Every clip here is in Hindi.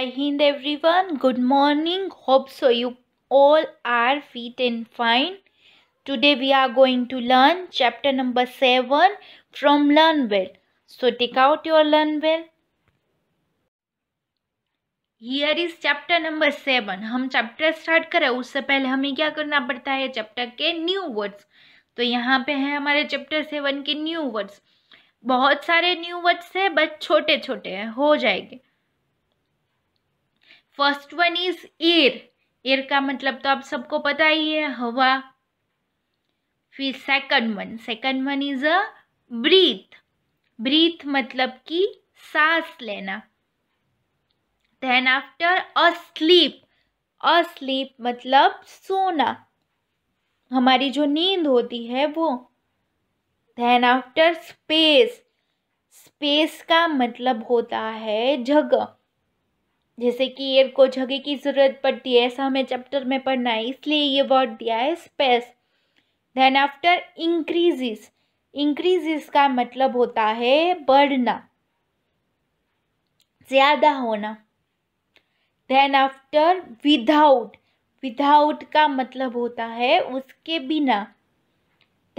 जय हिंद everyone good morning hope so you all are fit and fine today we are going to learn chapter number seven from learn well so take out your learn well here is chapter number seven हम चैप्टर स्टार्ट करें उससे पहले हमें क्या करना पड़ता है चैप्टर के न्यू वर्ड्स तो यहाँ पे है हमारे चैप्टर सेवन के न्यू वर्ड्स बहुत सारे न्यू वर्ड्स है बट छोटे छोटे हैं हो जाएंगे first one is air air का मतलब तो आप सबको पता ही है हवा फिर second one second one is a breath breath मतलब कि सांस लेना then after asleep asleep मतलब सोना हमारी जो नींद होती है वो देन आफ्टर स्पेस स्पेस का मतलब होता है जगह जैसे कि एयर को जगह की ज़रूरत पड़ती है ऐसा हमें चैप्टर में पढ़ना है इसलिए ये वर्ड दिया है space then after increases increases का मतलब होता है बढ़ना ज़्यादा होना देन आफ्टर विदाउट विदाउट का मतलब होता है उसके बिना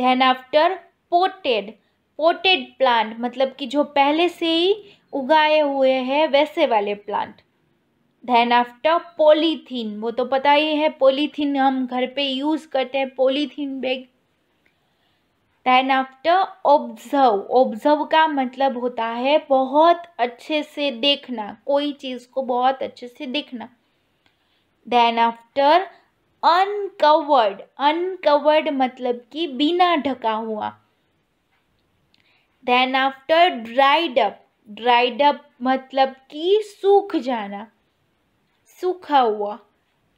then after potted potted plant मतलब कि जो पहले से ही उगाए हुए हैं वैसे वाले प्लांट धैन आफ्टर पोलीथीन वो तो पता ही है पोलीथीन हम घर पे यूज़ करते हैं polythene bag then after observe observe का मतलब होता है बहुत अच्छे से देखना कोई चीज़ को बहुत अच्छे से देखना धैन आफ्टर अनकवर्ड अनकवर्ड मतलब कि बिना ढका हुआ then after dried up dried up मतलब कि सूख जाना सूखा हुआ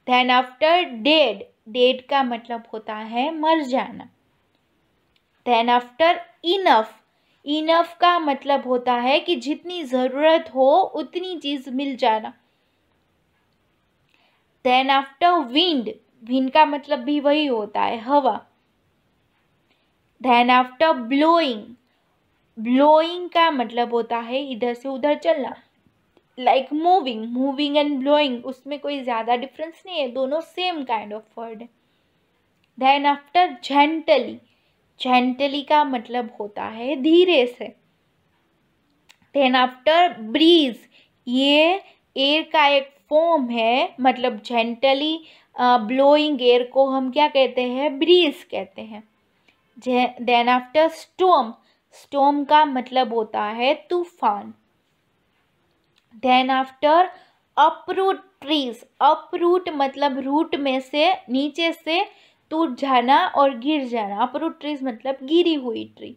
देन आफ्टर डेड डेड का मतलब होता है मर जाना देन आफ्टर इनफ इनफ का मतलब होता है कि जितनी ज़रूरत हो उतनी चीज़ मिल जाना देन आफ्टर विंड विंड का मतलब भी वही होता है हवा देन आफ्टर ब्लोइंग ब्लोइंग का मतलब होता है इधर से उधर चलना like moving moving and blowing उसमें कोई ज़्यादा डिफरेंस नहीं है दोनों सेम काइंड ऑफ वर्ड है देन आफ्टर जेंटली जेंटली का मतलब होता है धीरे से देन आफ्टर ब्रीज ये एयर का एक फॉर्म है मतलब जेंटली ब्लोइंग एयर को हम क्या कहते हैं ब्रीज कहते हैं देन आफ्टर स्टोम स्टोम का मतलब होता है तूफान then after uproot trees uproot मतलब रूट में से नीचे से टूट जाना और गिर जाना अपरूट ट्रीज मतलब गिरी हुई tree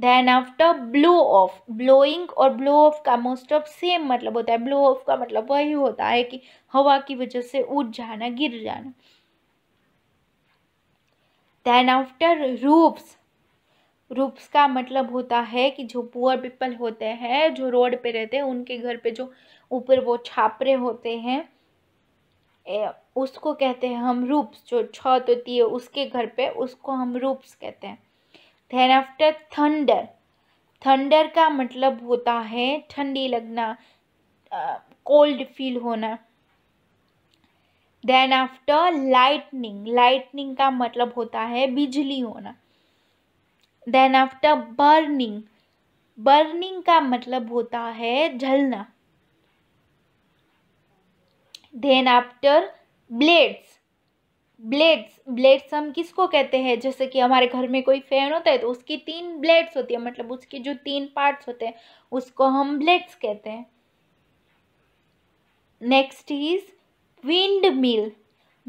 then after blow off blowing और ब्लो ऑफ का मोस्ट ऑफ सेम मतलब होता है ब्लो ऑफ का मतलब वही होता है कि हवा की वजह से उठ जाना गिर जाना देन आफ्टर रूप्स रूप्स का मतलब होता है कि जो पुअर पीपल होते हैं जो रोड पे रहते हैं उनके घर पे जो ऊपर वो छापरे होते हैं उसको कहते हैं हम रूप्स जो छत तो होती है उसके घर पे उसको हम रूप्स कहते हैं देन आफ्टर थंडर थंडर का मतलब होता है ठंडी लगना कोल्ड फील होना देन आफ्टर लाइटनिंग लाइटनिंग का मतलब होता है बिजली होना देन आफ्टर बर्निंग बर्निंग का मतलब होता है जलना then after blades blades blades हम किसको कहते हैं जैसे कि हमारे घर में कोई फैन होता है तो उसकी तीन ब्लेड्स होती है मतलब उसके जो तीन पार्ट्स होते हैं उसको हम ब्लेड्स कहते हैं next is windmill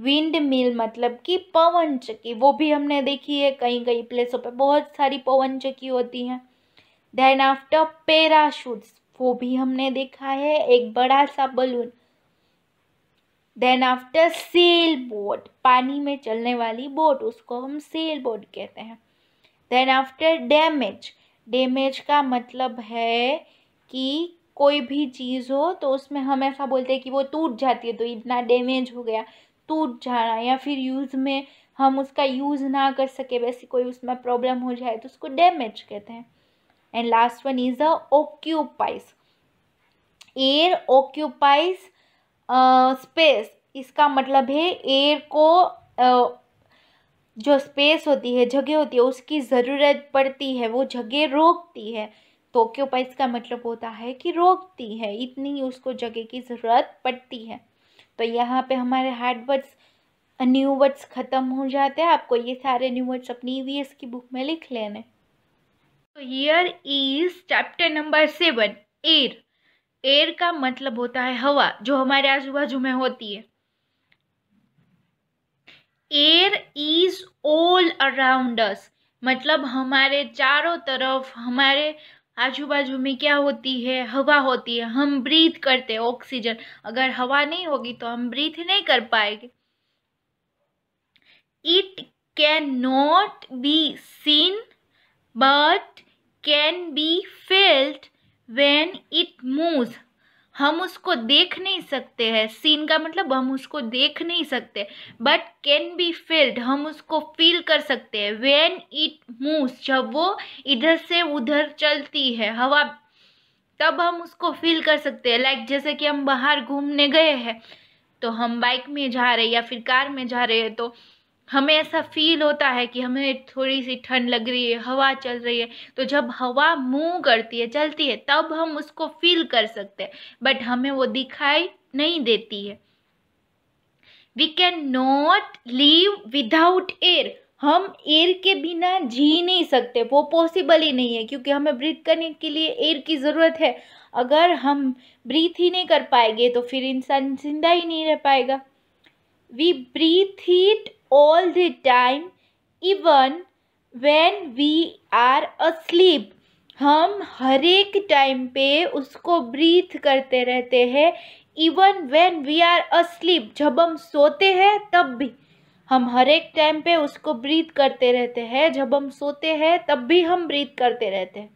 windmill मतलब कि पवन चक्की वो भी हमने देखी है कहीं कहीं प्लेसों पे बहुत सारी पवन चक्की होती हैं देन आफ्टर पैराशूट्स वो भी हमने देखा है एक बड़ा सा balloon then after sail boat पानी में चलने वाली बोट उसको हम सेल बोट कहते हैं देन आफ्टर डैमेज डैमेज का मतलब है कि कोई भी चीज़ हो तो उसमें हमेशा बोलते हैं कि वो टूट जाती है तो इतना डैमेज हो गया टूट जाना या फिर यूज़ में हम उसका यूज़ ना कर सके वैसे कोई उसमें प्रॉब्लम हो जाए तो उसको डैमेज कहते हैं and last one is a occupies air occupies space इसका मतलब है एयर को uh, जो स्पेस होती है जगह होती है उसकी ज़रूरत पड़ती है वो जगह रोकती है तो ऑक्यूपाइज का मतलब होता है कि रोकती है इतनी उसको जगह की ज़रूरत पड़ती है तो यहाँ पे हमारे हार्ड वर्ड्स न्यू वर्ड्स ख़त्म हो जाते हैं आपको ये सारे न्यू वर्ड्स अपनी ई की बुक में लिख लेने तो here is chapter number seven air air का मतलब होता है हवा जो हमारे आजू बाजू में होती है एयर इज ऑल अराउंड मतलब हमारे चारों तरफ हमारे आजू बाजू में क्या होती है हवा होती है हम ब्रीथ करते हैं ऑक्सीजन अगर हवा नहीं होगी तो हम ब्रीथ नहीं कर पाएंगे it can not be seen but can be felt when it move हम उसको देख नहीं सकते हैं सीन का मतलब हम उसको देख नहीं सकते बट कैन बी फील्ड हम उसको फील कर सकते हैं वेन इट मूस जब वो इधर से उधर चलती है हवा तब हम उसको फील कर सकते हैं लाइक जैसे कि हम बाहर घूमने गए हैं तो हम बाइक में जा रहे हैं या फिर कार में जा रहे हैं तो हमें ऐसा फील होता है कि हमें थोड़ी सी ठंड लग रही है हवा चल रही है तो जब हवा मूव करती है चलती है तब हम उसको फील कर सकते हैं बट हमें वो दिखाई नहीं देती है we can not live without air हम एयर के बिना जी नहीं सकते वो पॉसिबल ही नहीं है क्योंकि हमें ब्रीथ करने के लिए एयर की ज़रूरत है अगर हम ब्रीथ ही नहीं कर पाएंगे तो फिर इंसान जिंदा ही नहीं रह पाएगा we breathe it all the time even when we are asleep हम हर एक टाइम पे उसको ब्रीथ करते रहते हैं even when we are asleep जब हम सोते हैं तब भी हम हर एक टाइम पे उसको ब्रीथ करते रहते हैं जब हम सोते हैं तब भी हम ब्रीथ करते रहते हैं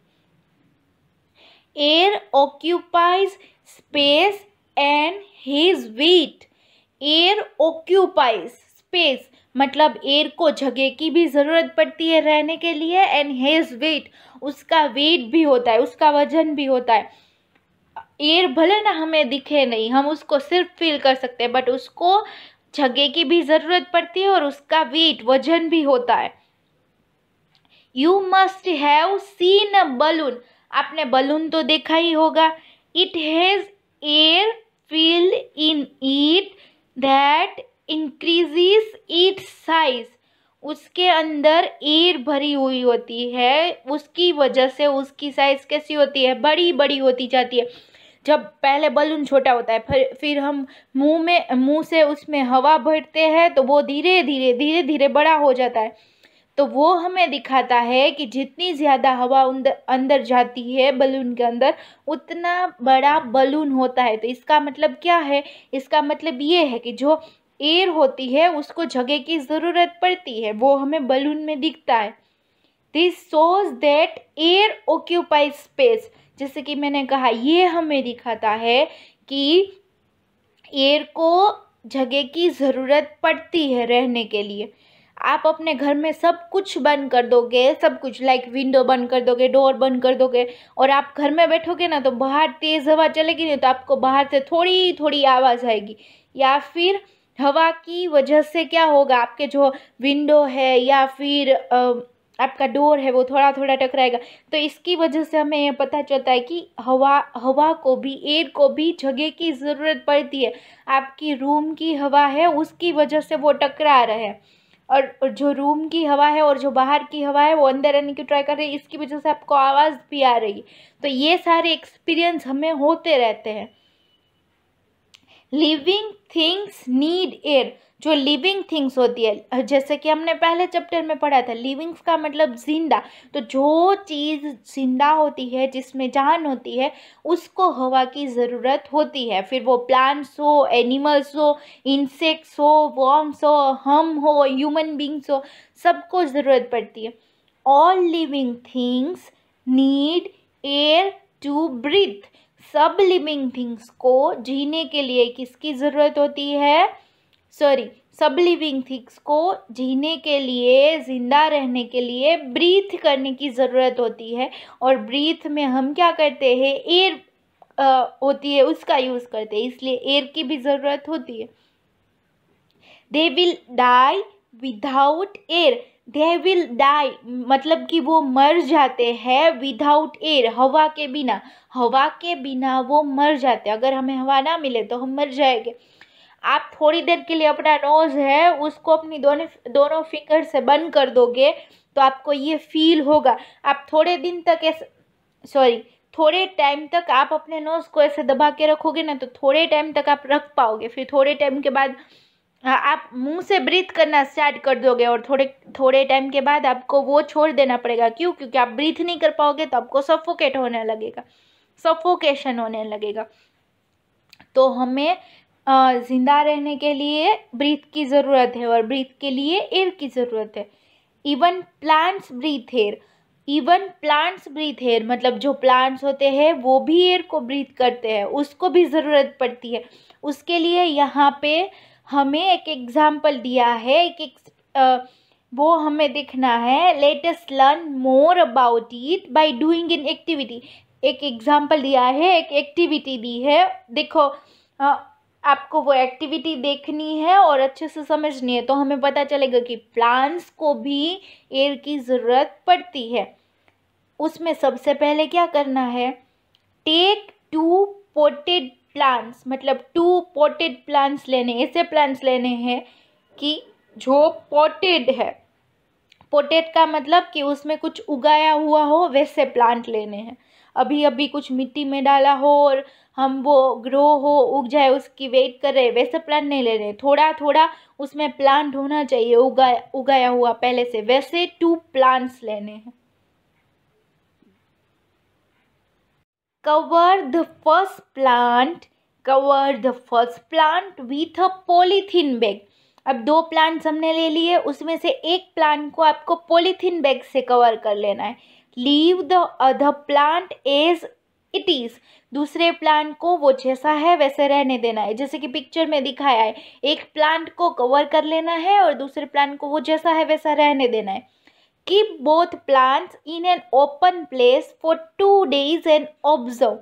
air occupies space and his weight air occupies मतलब एयर को जगह की भी ज़रूरत पड़ती है रहने के लिए एंड हेज वेट उसका वेट भी होता है उसका वजन भी होता है एयर भले ना हमें दिखे नहीं हम उसको सिर्फ फील कर सकते हैं बट उसको जगह की भी ज़रूरत पड़ती है और उसका वेट वजन भी होता है you must have seen a balloon आपने बलून तो देखा ही होगा it has air fill in it that increases it size उसके अंदर एयर भरी हुई होती है उसकी वजह से उसकी साइज़ कैसी होती है बड़ी बड़ी होती जाती है जब पहले बलून छोटा होता है फिर फिर हम मुंह में मुंह से उसमें हवा भरते हैं तो वो धीरे धीरे धीरे धीरे बड़ा हो जाता है तो वो हमें दिखाता है कि जितनी ज़्यादा हवा अंदर जाती है बलून के अंदर उतना बड़ा बलून होता है तो इसका मतलब क्या है इसका मतलब ये है कि जो एयर होती है उसको जगह की ज़रूरत पड़ती है वो हमें बलून में दिखता है this shows that air occupy space जैसे कि मैंने कहा ये हमें दिखाता है कि एयर को जगह की ज़रूरत पड़ती है रहने के लिए आप अपने घर में सब कुछ बंद कर दोगे सब कुछ लाइक विंडो बंद कर दोगे डोर बंद कर दोगे और आप घर में बैठोगे ना तो बाहर तेज़ हवा चलेगी नहीं तो आपको बाहर से थोड़ी थोड़ी आवाज़ आएगी या फिर हवा की वजह से क्या होगा आपके जो विंडो है या फिर आ, आपका डोर है वो थोड़ा थोड़ा टकराएगा तो इसकी वजह से हमें यह पता चलता है कि हवा हवा को भी एयर को भी जगह की ज़रूरत पड़ती है आपकी रूम की हवा है उसकी वजह से वो टकरा रहे हैं और जो रूम की हवा है और जो बाहर की हवा है वो अंदर आने की ट्राई कर रही है इसकी वजह से आपको आवाज़ भी आ रही है तो ये सारे एक्सपीरियंस हमें होते रहते हैं लिविंग थिंग्स नीड एयर जो लिविंग थिंग्स होती है जैसे कि हमने पहले चैप्टर में पढ़ा था लिविंग्स का मतलब जिंदा तो जो चीज़ जिंदा होती है जिसमें जान होती है उसको हवा की ज़रूरत होती है फिर वो प्लांट्स हो एनिमल्स हो इंसेक्ट्स हो वॉम्स हो हम हो ह्यूमन बींग्स हो सबको ज़रूरत पड़ती है all living things need air to breathe सब लिविंग थिंग्स को जीने के लिए किसकी ज़रूरत होती है सॉरी सब लिविंग थिंग्स को जीने के लिए ज़िंदा रहने के लिए ब्रीथ करने की ज़रूरत होती है और ब्रीथ में हम क्या करते हैं एयर होती है उसका यूज़ करते हैं इसलिए एयर की भी ज़रूरत होती है they will die without air they will die मतलब कि वो मर जाते हैं विदाउट एयर हवा के बिना हवा के बिना वो मर जाते अगर हमें हवा ना मिले तो हम मर जाएंगे आप थोड़ी देर के लिए अपना नोज़ है उसको अपनी दोनों दोनों फिंगर से बंद कर दोगे तो आपको ये फील होगा आप थोड़े दिन तक ऐसे सॉरी थोड़े टाइम तक आप अपने नोज़ को ऐसे दबा के रखोगे ना तो थोड़े टाइम तक आप रख पाओगे फिर थोड़े टाइम के बाद हाँ, आप मुंह से ब्रीथ करना स्टार्ट कर दोगे और थोड़े थोड़े टाइम के बाद आपको वो छोड़ देना पड़ेगा क्यों क्योंकि आप ब्रीथ नहीं कर पाओगे तो आपको सफोकेट होने लगेगा सफोकेशन होने लगेगा तो हमें ज़िंदा रहने के लिए ब्रीथ की ज़रूरत है और ब्रीथ के लिए एयर की ज़रूरत है even plants breathe air even plants breathe air मतलब जो प्लांट्स होते हैं वो भी एयर को ब्रीथ करते हैं उसको भी ज़रूरत पड़ती है उसके लिए यहाँ पे हमें एक एग्ज़ाम्पल दिया है एक, एक वो हमें देखना है let us learn more about it by doing in activity एक एग्ज़ाम्पल दिया है एक एक्टिविटी दी है देखो आ, आपको वो एक्टिविटी देखनी है और अच्छे से समझनी है तो हमें पता चलेगा कि प्लांट्स को भी एयर की ज़रूरत पड़ती है उसमें सबसे पहले क्या करना है टेक टू पोटेड प्लांट्स मतलब टू पोटेड प्लांट्स लेने ऐसे प्लांट्स लेने हैं कि जो पोटेड है पोटेड का मतलब कि उसमें कुछ उगाया हुआ हो वैसे प्लांट लेने हैं अभी अभी कुछ मिट्टी में डाला हो और हम वो ग्रो हो उग जाए उसकी वेट कर रहे वैसे प्लांट नहीं ले रहे थोड़ा थोड़ा उसमें प्लांट होना चाहिए उगाया उगाया हुआ पहले से वैसे टू प्लांट्स लेने हैं cover the first plant cover the first plant with a polythene bag अब दो प्लांट्स हमने ले लिए उसमें से एक प्लांट को आपको पॉलीथीन बैग से कवर कर लेना है leave the other plant as it is दूसरे प्लांट को वो जैसा है वैसे रहने देना है जैसे कि पिक्चर में दिखाया है एक प्लांट को कवर कर लेना है और दूसरे प्लांट को वो जैसा है वैसा रहने देना है keep both plants in an open place for two days and observe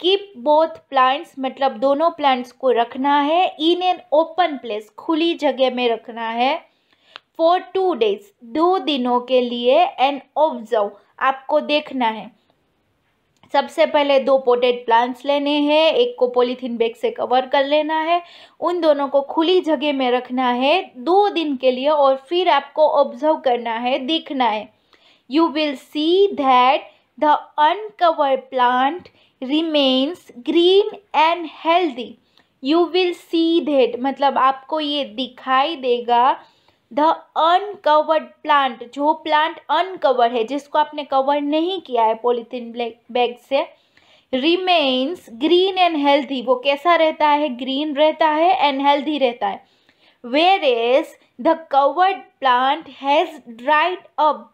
keep both plants मतलब दोनों प्लांट्स को रखना है इन एन ओपन प्लेस खुली जगह में रखना है फॉर टू डेज दो दिनों के लिए एंड ऑब्जर्व आपको देखना है सबसे पहले दो पोटेड प्लांट्स लेने हैं एक को पॉलीथीन बैग से कवर कर लेना है उन दोनों को खुली जगह में रखना है दो दिन के लिए और फिर आपको ऑब्जर्व करना है देखना है you will see that the uncover plant remains green and healthy you will see that मतलब आपको ये दिखाई देगा द अनकवर्ड प्लांट जो प्लांट अनकवर्ड है जिसको आपने कवर नहीं किया है पॉलीथीन बैग से रिमेन्स ग्रीन एंड हेल्थी वो कैसा रहता है ग्रीन रहता है एंड हेल्थी रहता है whereas the covered plant has dried up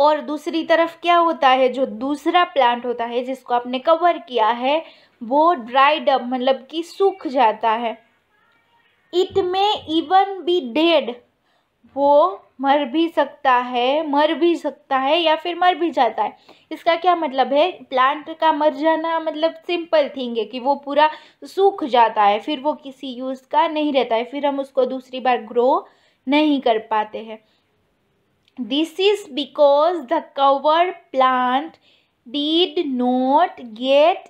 और दूसरी तरफ क्या होता है जो दूसरा प्लांट होता है जिसको आपने कवर किया है वो ड्राइड अप मतलब कि सूख जाता है इट में इवन बी डेड वो मर भी सकता है मर भी सकता है या फिर मर भी जाता है इसका क्या मतलब है प्लांट का मर जाना मतलब सिंपल थिंग है कि वो पूरा सूख जाता है फिर वो किसी यूज़ का नहीं रहता है फिर हम उसको दूसरी बार ग्रो नहीं कर पाते हैं this is because the cover plant did not get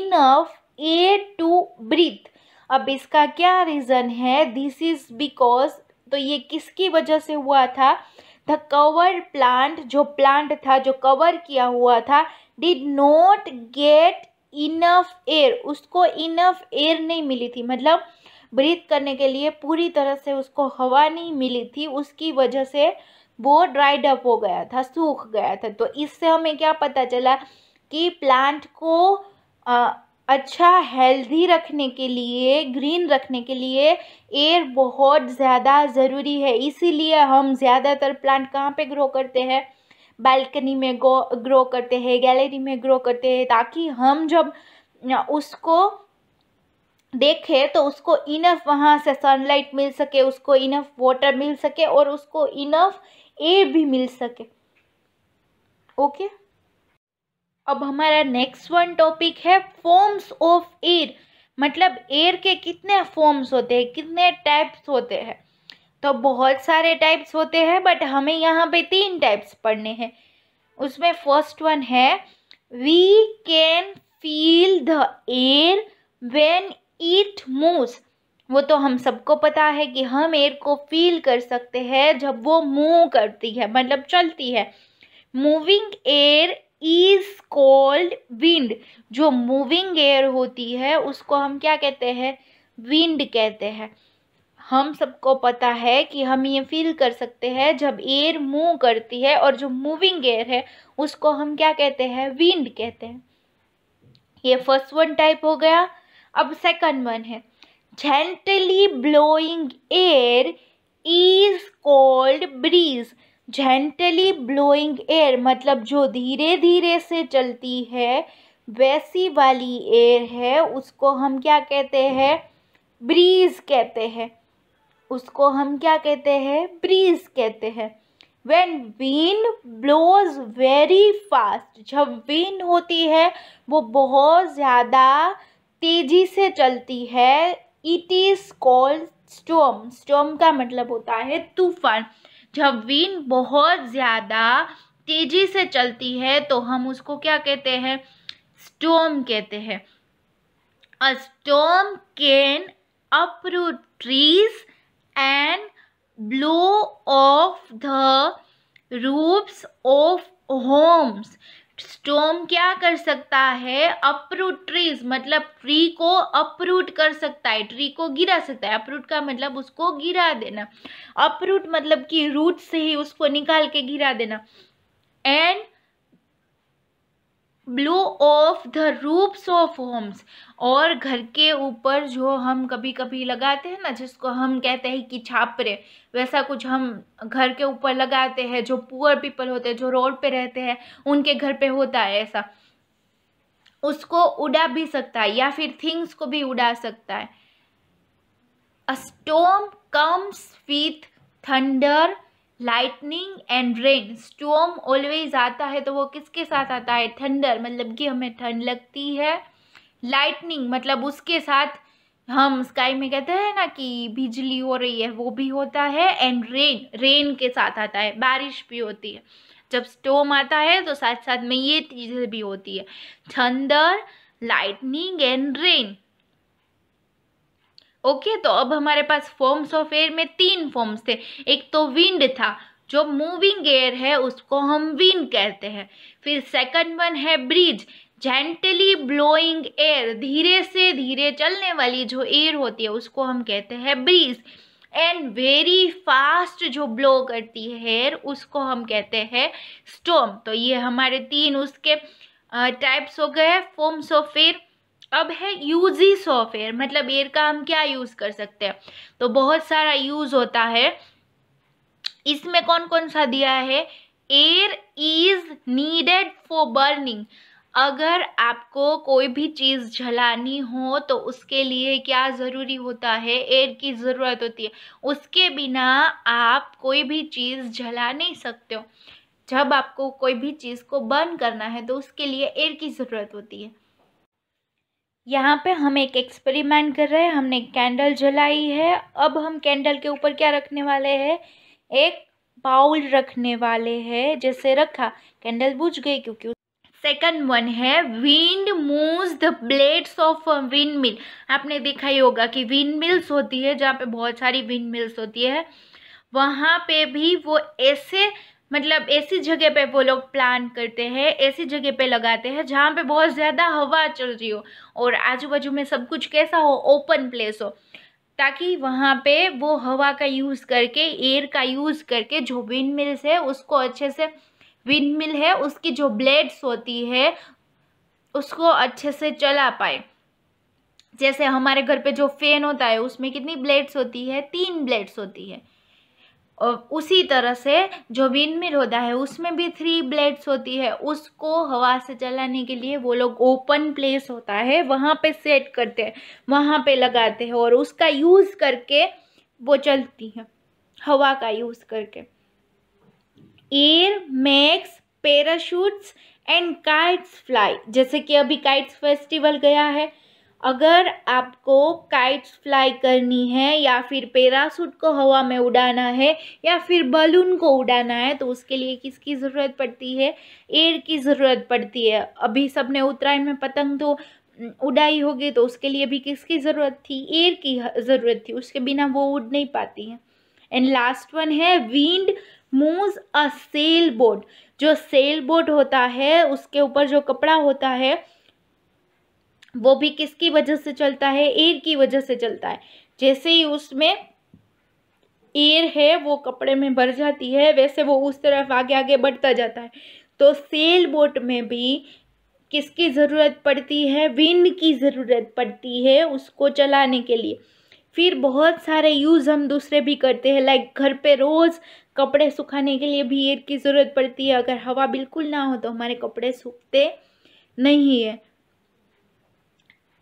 enough air to breathe अब इसका क्या रीज़न है दिस इज़ बिकॉज तो ये किसकी वजह से हुआ था द कवर प्लांट जो प्लांट था जो कवर किया हुआ था did not get enough air उसको इनफ एयर नहीं मिली थी मतलब ब्रीथ करने के लिए पूरी तरह से उसको हवा नहीं मिली थी उसकी वजह से वो ड्राइड अप हो गया था सूख गया था तो इससे हमें क्या पता चला कि प्लांट को आ, अच्छा हेल्दी रखने के लिए ग्रीन रखने के लिए एयर बहुत ज़्यादा ज़रूरी है इसीलिए हम ज़्यादातर प्लांट कहाँ पे ग्रो करते हैं बालकनी में गो ग्रो करते हैं गैलरी में ग्रो करते हैं ताकि हम जब उसको देखे तो उसको इनफ वहाँ से सनलाइट मिल सके उसको इनफ वाटर मिल सके और उसको इनफ एयर भी मिल सके ओके okay? अब हमारा नेक्स्ट वन टॉपिक है फॉर्म्स ऑफ एयर मतलब एयर के कितने फॉर्म्स होते हैं कितने टाइप्स होते हैं तो बहुत सारे टाइप्स होते हैं बट हमें यहाँ पे तीन टाइप्स पढ़ने हैं उसमें फर्स्ट वन है we can feel the air when it moves वो तो हम सबको पता है कि हम एयर को फील कर सकते हैं जब वो मूव करती है मतलब चलती है moving air is called wind जो मूविंग एयर होती है उसको हम क्या कहते हैं विंड कहते हैं हम सबको पता है कि हम ये फील कर सकते हैं जब एयर मूव करती है और जो मूविंग एयर है उसको हम क्या कहते हैं विंड कहते हैं ये फर्स्ट वन टाइप हो गया अब सेकंड वन है gently blowing air is called breeze gently blowing air मतलब जो धीरे धीरे से चलती है वैसी वाली एयर है उसको हम क्या कहते हैं ब्रीज़ कहते हैं उसको हम क्या कहते हैं ब्रीज़ कहते हैं when wind blows very fast जब वीन होती है वो बहुत ज़्यादा तेज़ी से चलती है it is called storm storm का मतलब होता है तूफान झवीन बहुत ज़्यादा तेज़ी से चलती है तो हम उसको क्या कहते हैं स्टोम कहते हैं a storm can uproot trees and blow off the roofs of homes storm क्या कर सकता है अपरूट ट्रीज मतलब ट्री को अपरूट कर सकता है ट्री को गिरा सकता है अपरूट का मतलब उसको गिरा देना अपरूट मतलब कि रूट से ही उसको निकाल के गिरा देना and blow off the roofs of homes और घर के ऊपर जो हम कभी कभी लगाते हैं ना जिसको हम कहते हैं कि छापरे वैसा कुछ हम घर के ऊपर लगाते हैं जो पुअर पीपल होते हैं जो रोड पे रहते हैं उनके घर पे होता है ऐसा उसको उड़ा भी सकता है या फिर थिंग्स को भी उड़ा सकता है a storm comes with thunder lightning and rain storm always आता है तो वो किसके साथ आता है थंडर मतलब कि हमें ठंड लगती है लाइटनिंग मतलब उसके साथ हम स्काई में कहते हैं ना कि बिजली हो रही है वो भी होता है एंड रेन रेन के साथ आता है बारिश भी होती है जब स्टोम आता है तो साथ साथ में ये चीज़ें भी होती है thunder lightning and rain okay तो अब हमारे पास फॉर्म्स ऑफ एयर में तीन फॉर्म्स थे एक तो विंड था जो मूविंग एयर है उसको हम विंड कहते हैं फिर सेकंड वन है ब्रिज जेंटली ब्लोइंग एयर धीरे से धीरे चलने वाली जो एयर होती है उसको हम कहते हैं ब्रिज एंड वेरी फास्ट जो ब्लो करती है एयर उसको हम कहते हैं स्टोम तो ये हमारे तीन उसके टाइप्स हो गए फॉर्म्स ऑफ एयर अब है यूजी ऑफ एयर मतलब एयर का हम क्या यूज़ कर सकते हैं तो बहुत सारा यूज़ होता है इसमें कौन कौन सा दिया है air is needed for burning अगर आपको कोई भी चीज़ जलानी हो तो उसके लिए क्या ज़रूरी होता है एयर की ज़रूरत होती है उसके बिना आप कोई भी चीज़ जला नहीं सकते हो जब आपको कोई भी चीज़ को बर्न करना है तो उसके लिए एयर की ज़रूरत होती है यहाँ पे हम एक एक्सपेरिमेंट कर रहे हैं हमने कैंडल जलाई है अब हम कैंडल के ऊपर क्या रखने वाले हैं एक बाउल रखने वाले हैं जैसे रखा कैंडल बुझ गई क्योंकि सेकंड वन है wind moves the blades of windmill आपने देखा ही होगा कि विंड मिल्स होती है जहाँ पे बहुत सारी विंड मिल्स होती है वहाँ पे भी वो ऐसे मतलब ऐसी जगह पे वो लोग प्लान करते हैं ऐसी जगह पे लगाते हैं जहाँ पे बहुत ज़्यादा हवा चल रही हो और आजू बाजू में सब कुछ कैसा हो ओपन प्लेस हो ताकि वहाँ पे वो हवा का यूज़ करके एयर का यूज़ करके जो विंड मिल्स है उसको अच्छे से विंड मिल है उसकी जो ब्लेड्स होती है उसको अच्छे से चला पाए जैसे हमारे घर पे जो फैन होता है उसमें कितनी ब्लेड्स होती है तीन ब्लेड्स होती है उसी तरह से जो मिल होता है उसमें भी थ्री ब्लेड्स होती है उसको हवा से चलाने के लिए वो लोग ओपन प्लेस होता है वहाँ पे सेट करते हैं वहाँ पे लगाते हैं और उसका यूज़ करके वो चलती है हवा का यूज़ करके air makes parachutes and kites fly जैसे कि अभी काइट्स फेस्टिवल गया है अगर आपको काइट्स फ्लाई करनी है या फिर पैरासूट को हवा में उड़ाना है या फिर बलून को उड़ाना है तो उसके लिए किसकी ज़रूरत पड़ती है एयर की ज़रूरत पड़ती है अभी सबने उत्तरायण में पतंग तो उड़ाई होगी तो उसके लिए भी किसकी ज़रूरत थी एयर की ज़रूरत थी उसके बिना वो उड़ नहीं पाती हैं एंड लास्ट वन है wind moves a sail boat जो सेल बोट होता है उसके ऊपर जो कपड़ा होता है वो भी किसकी वजह से चलता है एयर की वजह से चलता है जैसे ही उसमें एयर है वो कपड़े में भर जाती है वैसे वो उस तरफ आगे आगे बढ़ता जाता है तो सेल बोट में भी किसकी ज़रूरत पड़ती है विंड की ज़रूरत पड़ती है उसको चलाने के लिए फिर बहुत सारे यूज़ हम दूसरे भी करते हैं लाइक घर पे रोज़ कपड़े सुखाने के लिए भी एयर की ज़रूरत पड़ती है अगर हवा बिल्कुल ना हो तो हमारे कपड़े सूखते नहीं है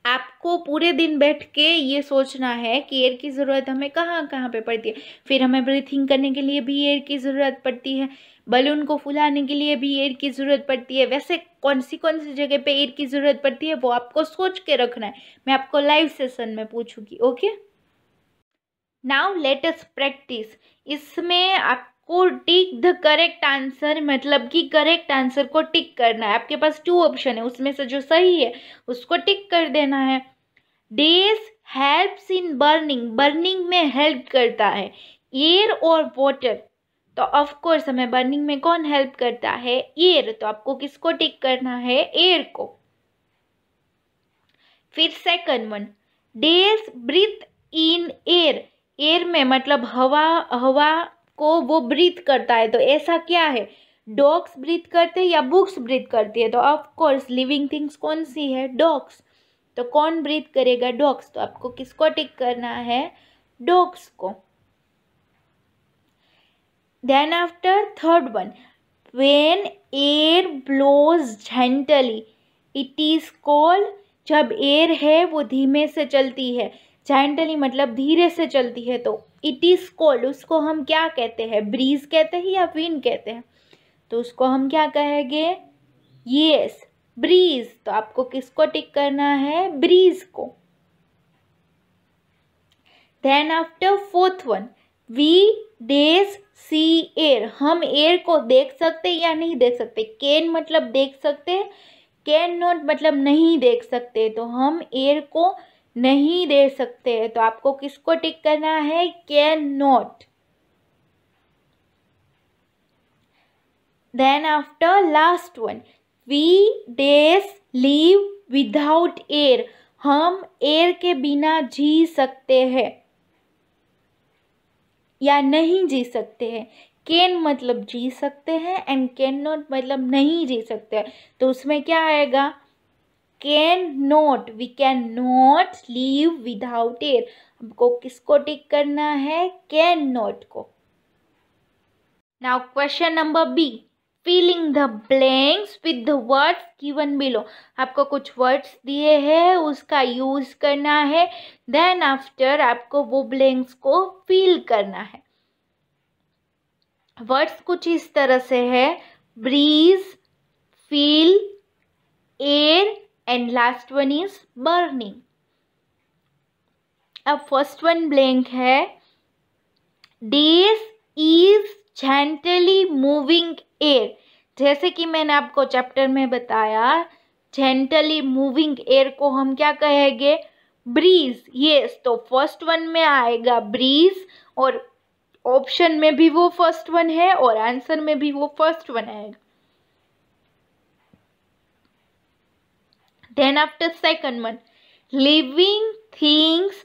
आपको पूरे दिन बैठ के ये सोचना है कि एयर की ज़रूरत हमें कहाँ कहाँ पे पड़ती है फिर हमें ब्रीथिंग करने के लिए भी एयर की ज़रूरत पड़ती है बलून को फुलाने के लिए भी एयर की ज़रूरत पड़ती है वैसे कौन सी कौन सी जगह पे एयर की ज़रूरत पड़ती है वो आपको सोच के रखना है मैं आपको लाइव सेशन में पूछूंगी ओके नाउ लेटेस्ट प्रैक्टिस इसमें आप को टिक द करेक्ट आंसर मतलब कि करेक्ट आंसर को टिक करना है आपके पास टू ऑप्शन है उसमें से जो सही है उसको टिक कर देना है डेज हेल्प्स इन बर्निंग बर्निंग में हेल्प करता है एयर और वाटर तो ऑफ कोर्स हमें बर्निंग में कौन हेल्प करता है एयर तो आपको किसको टिक करना है एयर को फिर second one dash breathe in air air में मतलब हवा हवा को वो ब्रीथ करता है तो ऐसा क्या है डॉग्स ब्रीथ करते हैं या बुक्स ब्रीथ करती है तो ऑफ कोर्स लिविंग थिंग्स कौन सी है डॉग्स तो कौन ब्रीथ करेगा डॉग्स तो आपको किसको टिक करना है डॉग्स को then after third one when air blows gently it is call जब एयर है वो धीमे से चलती है जेंटली मतलब धीरे से चलती है तो इट इज़ कोल्ड उसको हम क्या कहते हैं ब्रीज कहते हैं या विंड कहते हैं तो उसको हम क्या कहेंगे येस ब्रीज तो आपको किसको टिक करना है ब्रीज को then after fourth one we dash see air हम एयर को देख सकते या नहीं देख सकते कैन मतलब देख सकते कैन नॉट मतलब नहीं देख सकते तो हम एयर को नहीं दे सकते हैं तो आपको किसको टिक करना है can not then after last one we dash live without air हम एयर के बिना जी सकते हैं या नहीं जी सकते हैं कैन मतलब जी सकते हैं एंड कैन नॉट मतलब नहीं जी सकते तो उसमें क्या आएगा can not we can not live without air हमको किसको टिक करना है कैन नॉट को now question number B filling the blanks with the words given below आपको कुछ वर्ड्स दिए हैं उसका यूज़ करना है देन आफ्टर आपको वो ब्लैंक्स को फिल करना है वर्ड्स कुछ इस तरह से है breeze feel air and last one is burning अब फर्स्ट वन ब्लैंक है dash is gently moving air जैसे कि मैंने आपको चैप्टर में बताया जेंटली मूविंग एयर को हम क्या कहेंगे ब्रीज यस तो फर्स्ट वन में आएगा ब्रीज और ऑप्शन में भी वो फर्स्ट वन है और आंसर में भी वो फर्स्ट वन आएगा then after second one living things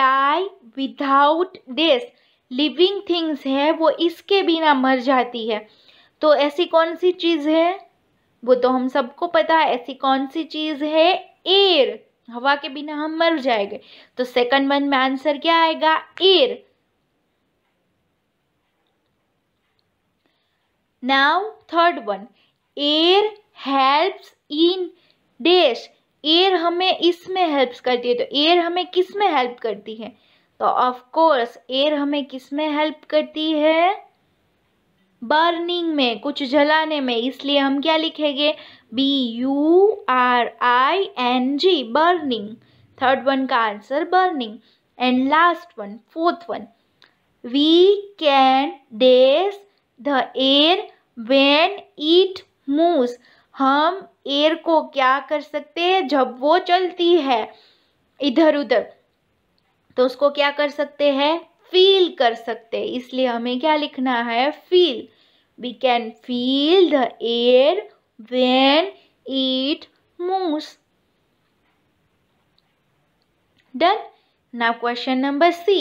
die without death living things है वो इसके बिना मर जाती है तो ऐसी कौन सी चीज़ है वो तो हम सबको पता है ऐसी कौन सी चीज़ है एयर हवा के बिना हम मर जाएंगे तो सेकंड वन में आंसर क्या आएगा air now third one air helps in dash air हमें इसमें हेल्प करती है तो एयर हमें किस में हेल्प करती है तो ऑफ कोर्स एयर हमें किस में हेल्प करती है बर्निंग में कुछ जलाने में इसलिए हम क्या लिखेंगे B you are I N G burning third one का answer burning and last one fourth one we can days the air when it move हम एयर को क्या कर सकते हैं जब वो चलती है इधर उधर तो उसको क्या कर सकते हैं फील कर सकते हैं इसलिए हमें क्या लिखना है feel we can feel the air when it move done now question number C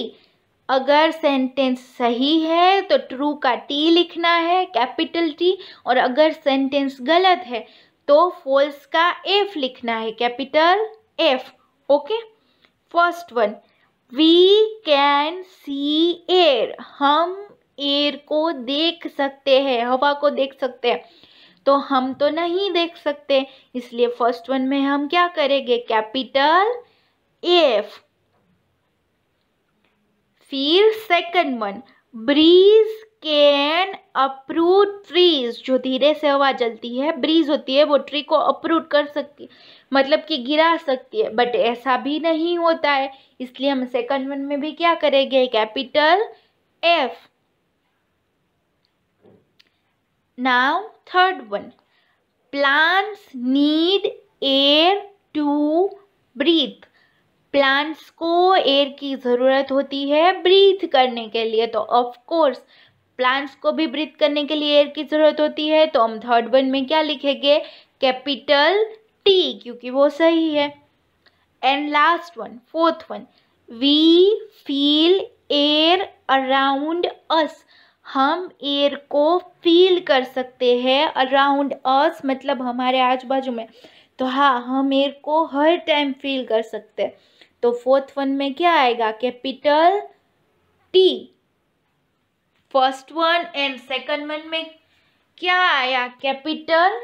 अगर सेंटेंस सही है तो ट्रू का टी लिखना है कैपिटल टी और अगर सेंटेंस गलत है तो फॉल्स का एफ लिखना है capital F okay first one we can see air हम एयर को देख सकते हैं हवा को देख सकते हैं तो हम तो नहीं देख सकते इसलिए फर्स्ट वन में हम क्या करेंगे कैपिटल एफ फिर second one breeze can uproot trees जो धीरे से हवा चलती है ब्रीज होती है वो ट्री को अप्रूट कर सकती है मतलब कि गिरा सकती है बट ऐसा भी नहीं होता है इसलिए हम सेकंड वन में भी क्या करेंगे capital F now third one plants need air to breathe plants को एयर की ज़रूरत होती है ब्रीथ करने के लिए तो ऑफ कोर्स प्लांट्स को भी ब्रीथ करने के लिए एयर की ज़रूरत होती है तो हम थर्ड वन में क्या लिखेंगे कैपिटल टी क्योंकि वो सही है and last one fourth one we feel air around us हम एयर को फील कर सकते हैं अराउंड अस मतलब हमारे आजू बाजू में तो हाँ हम एयर को हर टाइम फील कर सकते हैं तो फोर्थ वन में क्या आएगा capital T first one and second one में क्या आया कैपिटल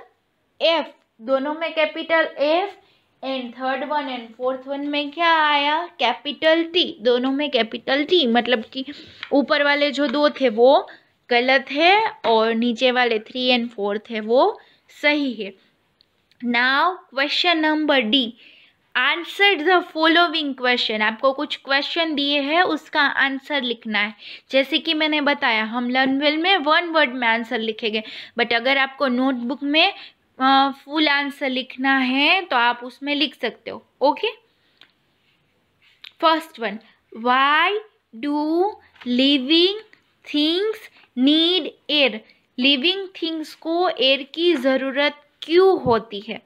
एफ दोनों में capital F and third one and fourth one में क्या आया कैपिटल टी दोनों में कैपिटल टी मतलब कि ऊपर वाले जो दो थे वो गलत है और नीचे वाले थ्री एंड फोर्थ है वो सही है now question number D answer the following question आपको कुछ क्वेश्चन दिए हैं उसका आंसर लिखना है जैसे कि मैंने बताया हम लर्नवेल में वन वर्ड में आंसर लिखेंगे बट अगर आपको नोटबुक में फुल आंसर लिखना है तो आप उसमें लिख सकते हो okay first one why do living things need air living things को एयर की ज़रूरत क्यों होती है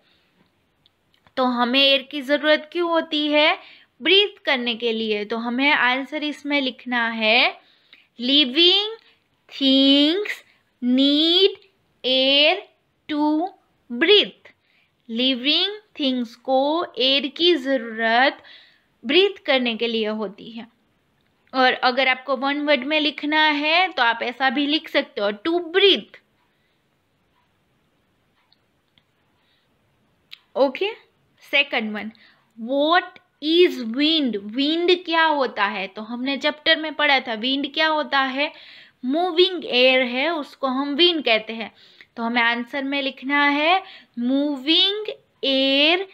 तो हमें एयर की ज़रूरत क्यों होती है ब्रीथ करने के लिए तो हमें आंसर इसमें लिखना है living things need air to breathe living things को एयर की ज़रूरत ब्रीथ करने के लिए होती है और अगर आपको वन वर्ड में लिखना है तो आप ऐसा भी लिख सकते हो to breathe okay okay? Second one what is wind wind क्या होता है तो हमने चैप्टर में पढ़ा था विंड क्या होता है मूविंग एयर है उसको हम विंड कहते हैं तो हमें आंसर में लिखना है moving air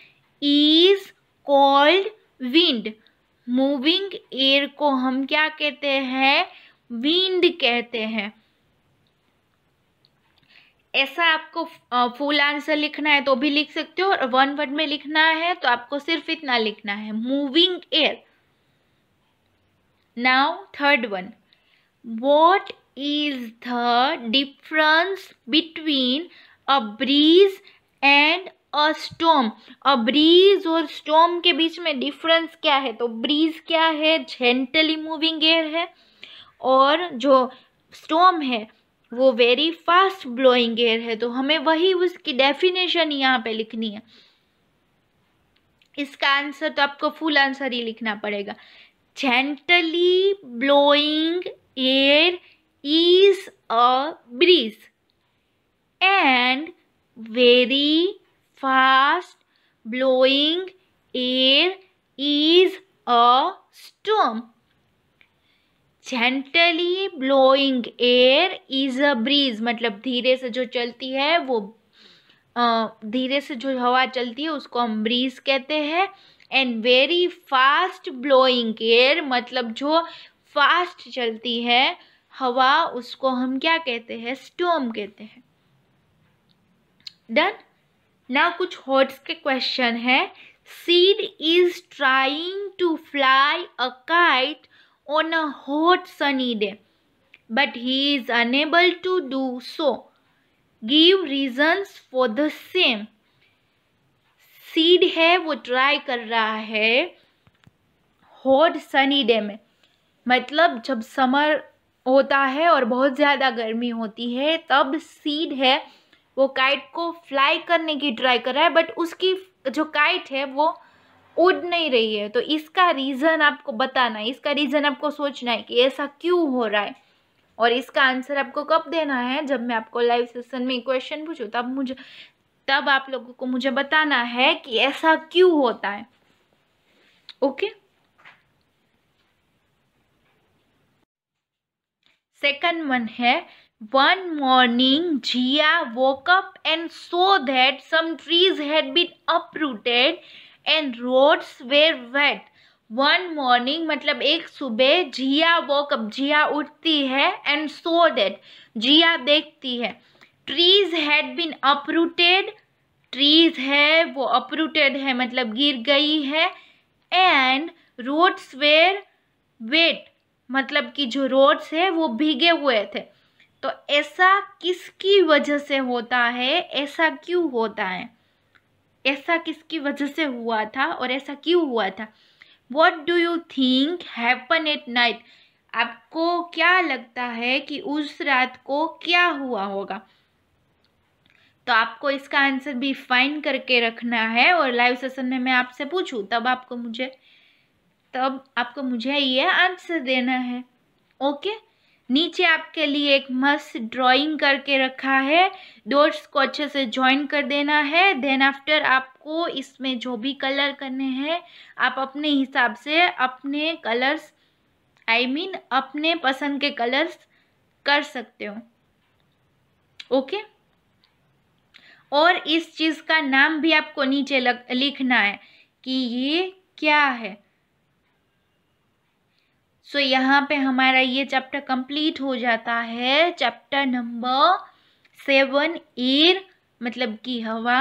is called wind moving air को हम क्या कहते हैं विंड कहते हैं ऐसा आपको फुल आंसर लिखना है तो भी लिख सकते हो और वन वर्ड में लिखना है तो आपको सिर्फ इतना लिखना है moving air now third one what is the difference between a breeze and a storm a breeze और स्टोम के बीच में डिफरेंस क्या है तो ब्रीज क्या है जेंटली मूविंग एयर है और जो स्टोम है वो वेरी फास्ट ब्लोइंग एयर है तो हमें वही उसकी डेफिनेशन यहाँ पे लिखनी है इसका आंसर तो आपको फुल आंसर ही लिखना पड़ेगा gently blowing air is a breeze and very fast blowing air is a storm gently blowing air is a breeze मतलब धीरे से जो चलती है वो धीरे से जो हवा चलती है उसको हम ब्रीज कहते हैं and very fast blowing air मतलब जो फास्ट चलती है हवा उसको हम क्या कहते हैं स्टोम कहते हैं डन ना कुछ हॉट्स के क्वेश्चन है Sid is trying to fly a kite on a hot sunny day, but he is unable to do so. Give reasons for the same. seed hai wo try kar raha hai hot sunny day mein matlab jab summer होता है और बहुत ज़्यादा गर्मी होती है तब सीड है वो काइट को फ्लाई करने की ट्राई कर रहा है बट उसकी जो काइट है वो उड़ नहीं रही है तो इसका रीज़न आपको बताना है इसका रीज़न आपको सोचना है कि ऐसा क्यों हो रहा है और इसका आंसर आपको कब देना है जब मैं आपको लाइव सेशन में क्वेश्चन पूछूँ तब मुझे तब आप लोगों को मुझे बताना है कि ऐसा क्यों होता है ओके सेकंड वन है one morning Jia woke up and saw that some trees had been uprooted and roads were wet one morning मतलब एक सुबह जिया वॉक अब जिया उठती है एंड सो डेट जिया देखती है trees had been uprooted trees है वो अपरूटेड है मतलब गिर गई है एंड रोड्स वेर वेट मतलब कि जो रोड्स है वो भीगे हुए थे तो ऐसा किसकी वजह से होता है ऐसा क्यों होता है ऐसा किसकी वजह से हुआ था और ऐसा क्यों हुआ था what do you think happen at night आपको क्या लगता है कि उस रात को क्या हुआ होगा तो आपको इसका आंसर भी फाइन करके रखना है और लाइव सेशन में मैं आपसे पूछूं तब आपको मुझे तब आपको मुझे ये आंसर देना है ओके नीचे आपके लिए एक मस्त ड्राइंग करके रखा है डोर्स को अच्छे से ज्वाइन कर देना है देन आफ्टर आपको इसमें जो भी कलर करने हैं आप अपने हिसाब से अपने colours I I mean mean, अपने पसंद के कलर्स कर सकते हो ओके okay? और इस चीज़ का नाम भी आपको नीचे लिखना है कि ये क्या है सो so, यहाँ पे हमारा ये चैप्टर कंप्लीट हो जाता है चैप्टर नंबर सेवन एयर मतलब कि हवा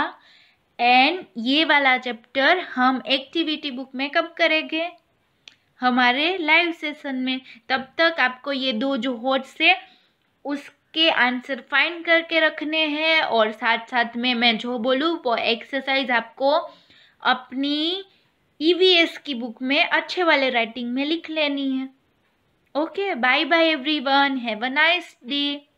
एंड ये वाला चैप्टर हम एक्टिविटी बुक में कब करेंगे हमारे लाइव सेशन में तब तक आपको ये दो जो होट्स है उसके आंसर फाइंड करके रखने हैं और साथ साथ में मैं जो बोलूँ वो एक्सरसाइज आपको अपनी ई e की बुक में अच्छे वाले राइटिंग में लिख लेनी है Okay, bye bye everyone. Have a nice day.